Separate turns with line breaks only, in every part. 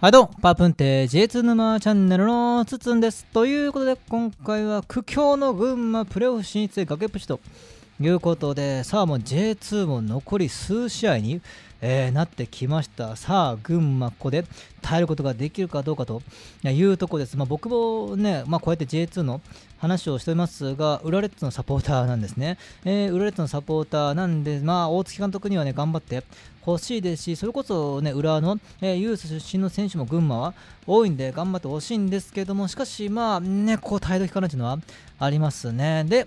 はいどうも、パープンテ J2 沼チャンネルのつつんです。ということで、今回は苦境の群馬プレーオフ進出へ崖っぷちということで、さあもう J2 も残り数試合にえー、なってきましたさあ群馬ここで耐えることができるかどうかというとこです、まあ、僕もね、まあ、こうやって J2 の話をしておりますが浦レッズのサポーターなんですね、えー、レッズのサポーターなんで、まあ、大槻監督にはね頑張ってほしいですしそれこそね浦の、えー、ユース出身の選手も群馬は多いんで頑張ってほしいんですけどもしかしまあねこう態度引かないというのはありますねで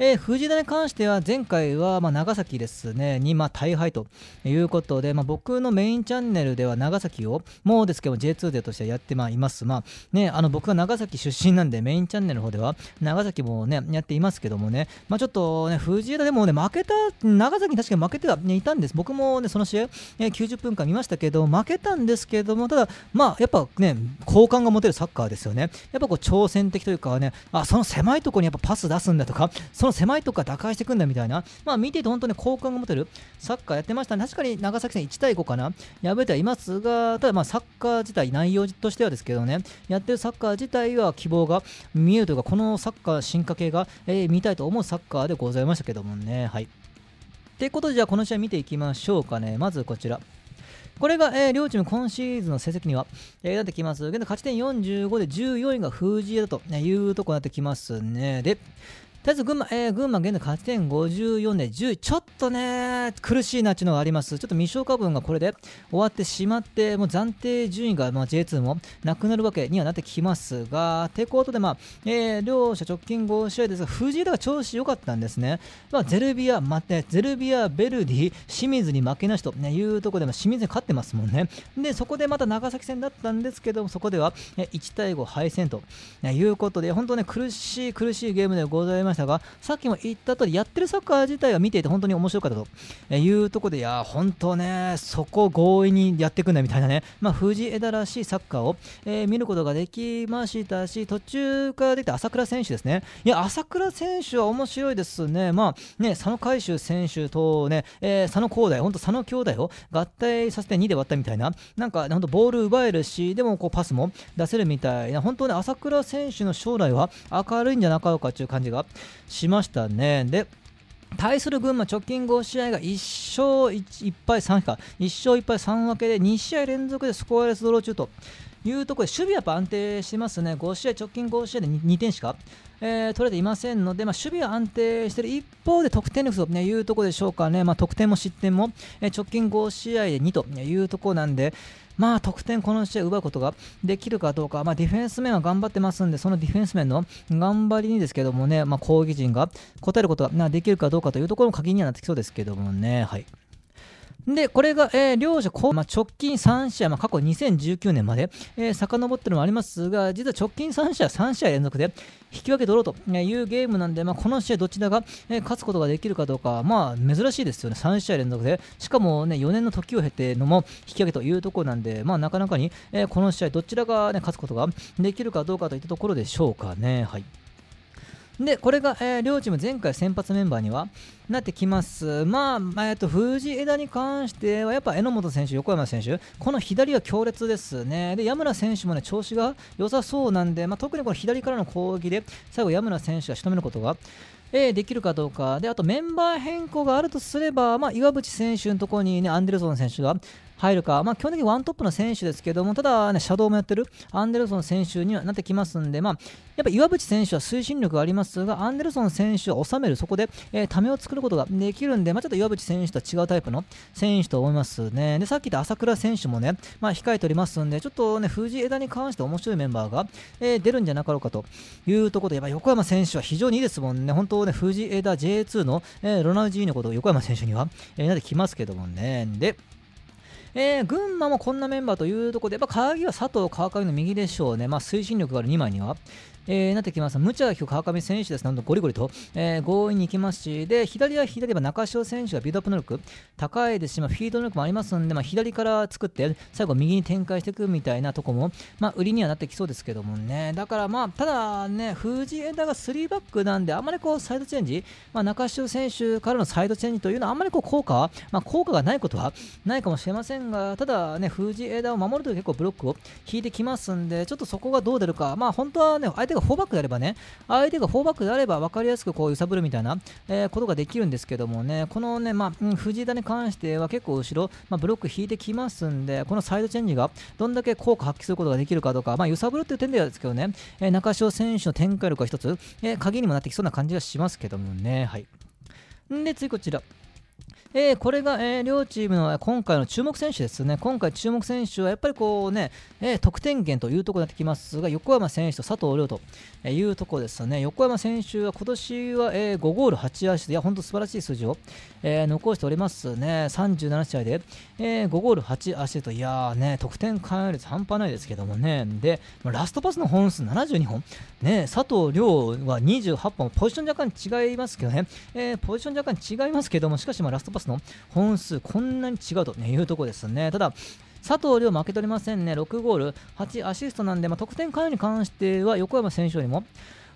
えー、藤田に関しては前回はま長崎ですねにま大敗ということで、まあ、僕のメインチャンネルでは長崎をもうですけど J2 勢としてやってまいます、まあ、ね、あの僕は長崎出身なんでメインチャンネルの方では長崎もねやっていますけどもね、まあ、ちょっとね藤枝でもね負けた長崎に確かに負けては、ね、いたんです僕もねその試合、えー、90分間見ましたけど負けたんですけどもただまあやっぱね好感が持てるサッカーですよねやっぱこう挑戦的というかねあその狭いところにやっぱパス出すんだとかそその狭いとこから打開していくんだみたいな、まあ、見てて本当に好感が持てるサッカーやってましたね。確かに長崎戦1対5かな、敗れてはいますが、ただまあサッカー自体、内容としてはですけどね、やってるサッカー自体は希望が見えるというか、このサッカー進化系が、えー、見たいと思うサッカーでございましたけどもね。はいということで、じゃあこの試合見ていきましょうかね。まずこちら。これが、えー、両チーム今シーズンの成績には、えー、なってきます。現在勝ち点45で14位が封じ絵だというとこになってきますね。で、りあえず群馬、えー、群馬現在勝ち点54で10位、ちょっとね、苦しいなっていうのがあります。ちょっと未消化分がこれで終わってしまって、もう暫定順位が、まあ、J2 もなくなるわけにはなってきますが、てことで、まあ、えー、両者直近5試合ですが、藤枝が調子良かったんですね。まあ、ゼルビア、待って、ゼルビア、ベルディ、清水に負けなしと、ね、いうところで、まあ、清水に勝ってますもんね。で、そこでまた長崎戦だったんですけども、そこでは1対5敗戦ということで、本当ね、苦しい苦しいゲームでございました。ましたが、さっきも言った通り、やってるサッカー自体は見ていて本当に面白かったというところで、いや、本当ね、そこ強引にやってくんだみたいなね、まあ、藤枝らしいサッカーを、えー、見ることができましたし、途中から出た朝倉選手ですね。いや、朝倉選手は面白いですね。まあ、ね、佐野海舟選手とね、えー、佐野光大、本当佐野兄弟を合体させて2で割ったみたいな、なんか、本当ボール奪えるし、でもこうパスも出せるみたいな、本当ね、朝倉選手の将来は明るいんじゃなかろうかという感じが、しましたね。で対する群馬直近5試合が1勝 1, 1敗3か1勝1敗3分けで2試合連続でスコアレスドロー中というところで、守備やっぱ安定してますね、5試合、直近5試合で 2, 2点しか、えー、取れていませんので、まあ、守備は安定している一方で、得点力と、ね、いうところでしょうかね、まあ、得点も失点も、えー、直近5試合で2というところなんで、まあ得点この試合奪うことができるかどうか、まあ、ディフェンス面は頑張ってますんで、そのディフェンス面の頑張りにですけどもね、まあ、攻撃陣が応えることができるかどうかというところも鍵にはなってきそうですけどもね。はいで、これが、えー、両者、まあ、直近3試合、まあ、過去2019年まで、えー、遡ってるのもありますが、実は直近3試合、3試合連続で引き分け取ろうというゲームなんで、まあ、この試合どちらが、えー、勝つことができるかどうか、まあ、珍しいですよね、3試合連続で。しかもね、4年の時を経てのも引き分けというところなんで、まあ、なかなかに、えー、この試合どちらが、ね、勝つことができるかどうかといったところでしょうかね。はいで、これが、えー、両チーム前回先発メンバーにはなってきます。まあ、えっ、ー、と、藤枝に関しては、やっぱ榎本選手、横山選手、この左は強烈ですね。で、矢村選手もね、調子が良さそうなんで、まあ、特にこの左からの攻撃で、最後、矢村選手が仕留めることが、えー、できるかどうか、で、あとメンバー変更があるとすれば、まあ、岩渕選手のところにね、アンデルソン選手が入るか、まあ、基本的にワントップの選手ですけども、ただ、ね、シャドウもやってるアンデルソン選手にはなってきますんで、まあ、やっぱ岩渕選手は推進力がありますが、アンデルソン選手を収める、そこで、えー、ためを作ることができるんで、まあ、ちょっと岩渕選手とは違うタイプの選手と思いますね。で、さっき言った朝倉選手もね、まあ、控えておりますんで、ちょっとね、藤枝に関して面白いメンバーが、えー、出るんじゃなかろうかというところで、やっぱ横山選手は非常にいいですもんね、本当ね、藤枝 J2 の、えー、ロナウジーニョこと横山選手には、えー、なってきますけどもね。でえー、群馬もこんなメンバーというところで、やっぱ鍵は佐藤、川上の右でしょうね、まあ、推進力がある2枚には。えー、なってきます。無茶比川上選手です。なんとゴリゴリと、えー、強引に行きますし、で、左は左は中潮選手がビルドアップ能力高いですし、まあ、フィード能力もありますんで、まあ、左から作って、最後右に展開していくみたいなとこも、まあ、売りにはなってきそうですけどもね。だからまあ、ただね、藤枝が3バックなんで、あまりこう、サイドチェンジ、まあ、中潮選手からのサイドチェンジというのは、あまりこう、効果、まあ、効果がないことはないかもしれませんが、ただね、藤枝を守ると結構ブロックを引いてきますんで、ちょっとそこがどう出るか、まあ、本当はね、相手手が4バックであればね、相手が4バックであれば分かりやすくこう揺さぶるみたいな、えー、ことができるんですけどもね、このね、まあ、うん、藤田に関しては結構後ろ、まあ、ブロック引いてきますんで、このサイドチェンジがどんだけ効果発揮することができるかとか、まあ、揺さぶるという点ではですけどね、えー、中潮選手の展開力が一つ、えー、鍵にもなってきそうな感じがしますけどもね、はい。んで、次こちら。えー、これが、えー、両チームの今回の注目選手ですね、今回注目選手はやっぱりこうね、えー、得点源というところになってきますが、横山選手と佐藤亮というところですね、横山選手は今年は、えー、5ゴール8アシスト、いや、本当素晴らしい数字を、えー、残しておりますね、37試合で、えー、5ゴール8アシスト、いやーね、得点関与率半端ないですけどもね、で、ラストパスの本数72本、ね、佐藤亮は28本、ポジション若干違いますけどね、えー、ポジション若干違いますけども、しかし、まあ、ラストパススの本数、こんなに違うと、ね、いうとこですね。ただ、佐藤亮負け取りませんね、6ゴール、8アシストなんで、まあ、得点関与に関しては横山選手よりも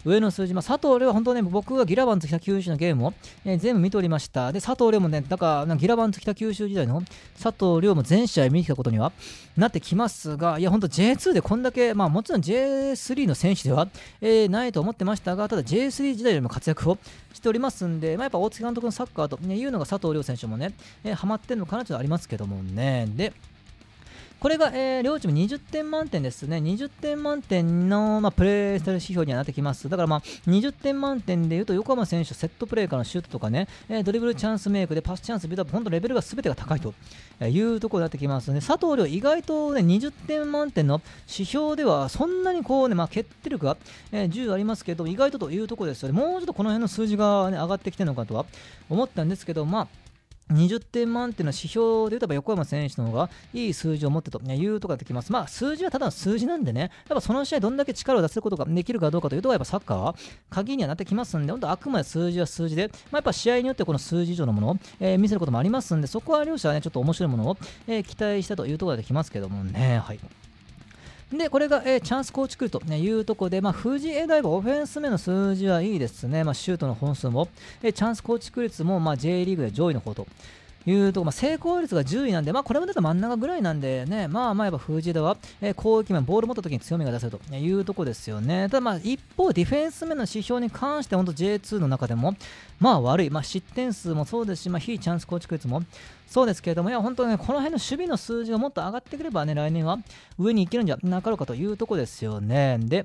上の数字、まあ、佐藤亮は本当ね、僕がギラバンズ北九州のゲームを、えー、全部見ておりました。で、佐藤亮もね、だから、ギラバンズ北九州時代の佐藤亮も全試合見に来たことにはなってきますが、いや、本当 J2 でこんだけ、まあ、もちろん J3 の選手では、えー、ないと思ってましたが、ただ J3 時代よりも活躍をしておりますんで、まあ、やっぱ大槻監督のサッカーと、ね、いうのが佐藤亮選手もね、えー、ハマってるのかなというのはありますけどもね。で、これが、えー、両チーム20点満点ですね。20点満点の、まあ、プレースタイル指標にはなってきます。だから、まあ、20点満点でいうと、横浜選手、セットプレーからのシュートとかね、えー、ドリブルチャンスメイクでパスチャンス、ビルドアップ、本当レベルが全てが高いというところになってきますね。佐藤亮、意外と、ね、20点満点の指標では、そんなにこうね、まあ、決定力が、えー、10ありますけど、意外とというところですよね。もうちょっとこの辺の数字が、ね、上がってきてるのかとは思ったんですけど、まあ、20点満点の指標で言えば横山選手の方がいい数字を持ってというところができます。まあ、数字はただの数字なんでね、やっぱその試合どんだけ力を出せることができるかどうかというところが、やっぱサッカーは鍵にはなってきますんで、本当あくまで数字は数字で、まあ、やっぱ試合によってこの数字以上のものを、えー、見せることもありますんで、そこは両者はね、ちょっと面白いものを、えー、期待したというところができますけどもね、はい。で、これが、えー、チャンス構築と、ね、いうとこで、まあ、藤枝大はオフェンス目の数字はいいですね。まあ、シュートの本数も、えー、チャンス構築率も、まあ、J リーグで上位の方と。いうところ、まあ、成功率が10位なんで、まあ、これもだと真ん中ぐらいなんでね、まあまあやっぱ藤枝は、えー、攻撃面、ボール持った時に強みが出せるというところですよね。ただまあ一方、ディフェンス面の指標に関して、本当 J2 の中でも、まあ悪い、まあ、失点数もそうですし、まあ、非チャンス構築率もそうですけれども、いや本当ね、この辺の守備の数字がもっと上がってくればね、来年は上に行けるんじゃなかろうかというところですよね。で、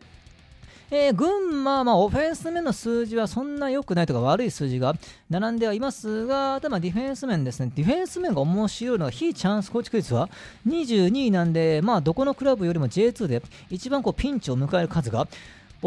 えー、群馬、まあ、オフェンス面の数字はそんな良くないとか悪い数字が並んではいますが、ただディフェンス面ですね、ディフェンス面が面白いのは、非チャンス構築率は22位なんで、まあ、どこのクラブよりも J2 で一番こうピンチを迎える数が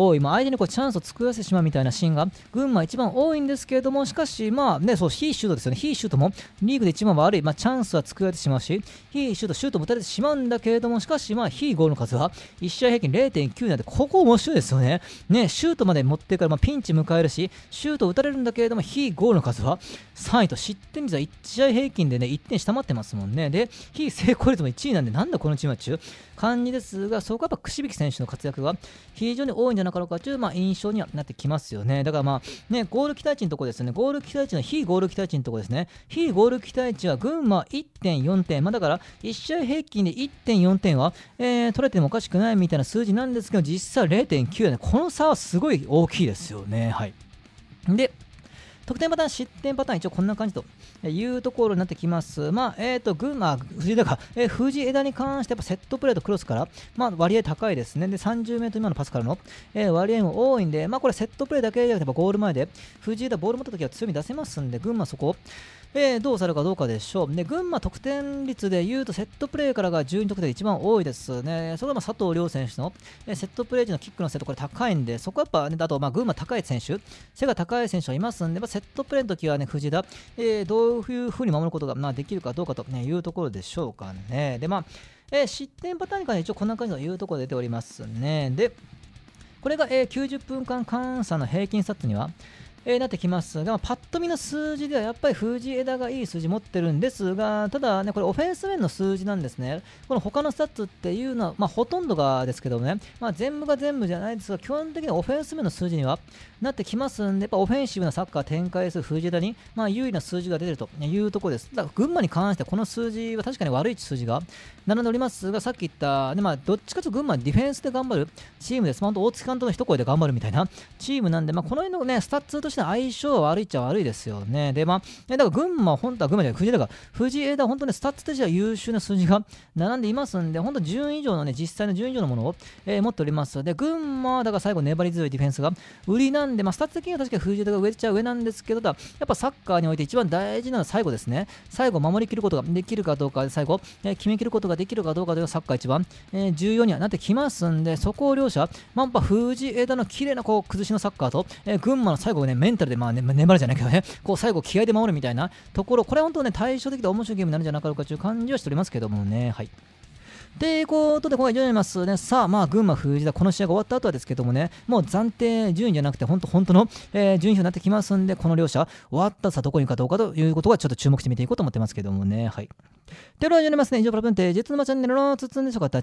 多い、まあ、相手にこうチャンスを作らせてしまうみたいなシーンが群馬一番多いんですけれどもしかし、まあね、そう非シュートですよね非シュートもリーグで一番悪い、まあ、チャンスは作られてしまうし非シュートシュートも打たれてしまうんだけれどもしかし、まあ、非ゴールの数は1試合平均0.9なんでここ面白いですよねねシュートまで持ってから、まあ、ピンチ迎えるしシュート打たれるんだけれども非ゴールの数は3位と失点率は1試合平均で、ね、1点下回ってますもんねで非成功率も1位なんでなんだこのチームは中感じですがそこはやっぱび引選手の活躍が非常に多いんじゃないなかろうかという、まあ、印象にはなってきますよね。だからまあ、ね、ゴール期待値のとこですね、ゴール期待値の非ゴール期待値のとこですね、非ゴール期待値は群馬1.4点、まあ、だから1試合平均で1.4点は、えー、取れてもおかしくないみたいな数字なんですけど、実際0.9ね、この差はすごい大きいですよね。はい。で、得点パターン、失点パターン、一応こんな感じというところになってきます。まあ、えっ、ー、と、群馬、藤枝か、えー、藤枝に関してやっぱセットプレーとクロスから、まあ、割合高いですね。で、30メートル今のパスからの、えー、割合も多いんで、まあ、これセットプレーだけじゃなくて、ゴール前で、藤枝ボール持った時は強み出せますんで、群馬そこ、えー、どうされるかどうかでしょう。で、群馬得点率で言うと、セットプレーからが12得点で一番多いですね。それは佐藤亮選手の、えセットプレー時のキックのセット、これ高いんで、そこはやっぱ、ね、あと、まあ、群馬高い選手、背が高い選手がいますんで、まあセットプレーの時はね、藤田、えー、どういう風に守ることが、まあ、できるかどうかと、ね、いうところでしょうかね。で、まあ、えー、失点パターンに関して一応こんな感じというところ出ておりますね。で、これが、えー、90分間換算の平均スタッツには、えー、なってきますが、パッと見の数字ではやっぱり藤枝がいい数字持ってるんですが、ただね、これオフェンス面の数字なんですね。この他のスタッツっていうのは、まあ、ほとんどがですけどね、まあ、全部が全部じゃないですが、基本的にオフェンス面の数字にはなってきますんで、やっぱオフェンシブなサッカー展開する藤枝に、まあ、有利な数字が出てるというところです。だから群馬に関してはこの数字は確かに悪い数字が並んでおりますが、さっき言った、ねまあ、どっちかというと群馬ディフェンスで頑張るチームです。まあ、本当大月監督の一声で頑張るみたいなチームなんで、まあ、この辺のね、スタッツとしてしての相性悪いっちゃ悪いですよね。で、まあ、だから群馬、本当は群馬じゃない、藤枝が、藤枝、本当ね、スタッツとしては優秀な数字が並んでいますんで、本当順位以上のね、実際の順位以上のものを、えー、持っております。で、群馬、だから最後粘り強いディフェンスが売りなんで、まあ、スタッツ的には確かに藤枝が上っちゃ上なんですけど、ただ、やっぱサッカーにおいて一番大事なのは最後ですね。最後、守りきることができるかどうか、最後、えー、決めきることができるかどうかというのがサッカー一番、えー、重要にはなってきますんで、そこを両者、まあ、やっぱ藤枝の綺麗なこう崩しのサッカーと、えー、群馬の最後ね、メンタルでまあ、ね、粘るじゃないけどね、こう最後気合で守るみたいなところ、これ本当ね、対照的で面白いゲームになるんじゃなかろうかという感じはしておりますけどもね、はい。ということで、今回以上になりますね。さあ、まあ、群馬、藤田、この試合が終わった後はですけどもね、もう暫定順位じゃなくて、本当本当の、えー、順位表になってきますんで、この両者、終わったさ、どこに行くかどうかということは、ちょっと注目してみていこうと思ってますけどもね。はい。ということで、以上になりますね。以上、プラプンテージ、まチャンネルのつつんでしょうか